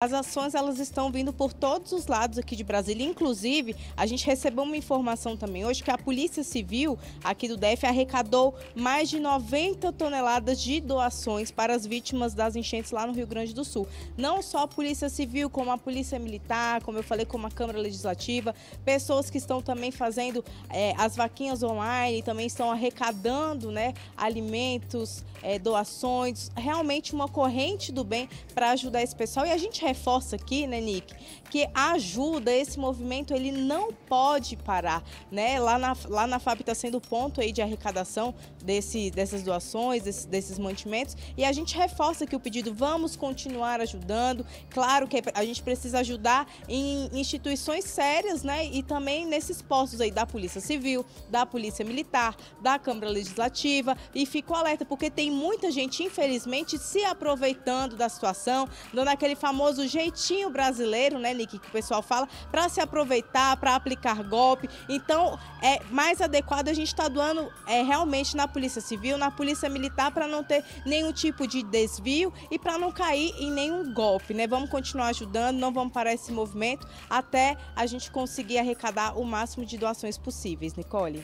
As ações elas estão vindo por todos os lados aqui de Brasília. Inclusive, a gente recebeu uma informação também hoje que a Polícia Civil aqui do DF arrecadou mais de 90 toneladas de doações para as vítimas das enchentes lá no Rio Grande do Sul. Não só a Polícia Civil, como a Polícia Militar, como eu falei, como a Câmara Legislativa, pessoas que estão também fazendo é, as vaquinhas online, também estão arrecadando né, alimentos, é, doações, realmente uma corrente do bem para ajudar esse pessoal. E a gente reforça aqui, né, Nick, que a ajuda, esse movimento, ele não pode parar, né? Lá na, lá na FAB está sendo o ponto aí de arrecadação desse, dessas doações, desse, desses mantimentos, e a gente reforça aqui o pedido, vamos continuar ajudando, claro que a gente precisa ajudar em instituições sérias, né, e também nesses postos aí da Polícia Civil, da Polícia Militar, da Câmara Legislativa, e fico alerta, porque tem muita gente, infelizmente, se aproveitando da situação, dando aquele famoso do jeitinho brasileiro, né, Nick, que o pessoal fala, para se aproveitar, para aplicar golpe. Então, é mais adequado a gente estar tá doando é, realmente na Polícia Civil, na Polícia Militar, para não ter nenhum tipo de desvio e para não cair em nenhum golpe, né? Vamos continuar ajudando, não vamos parar esse movimento até a gente conseguir arrecadar o máximo de doações possíveis, Nicole.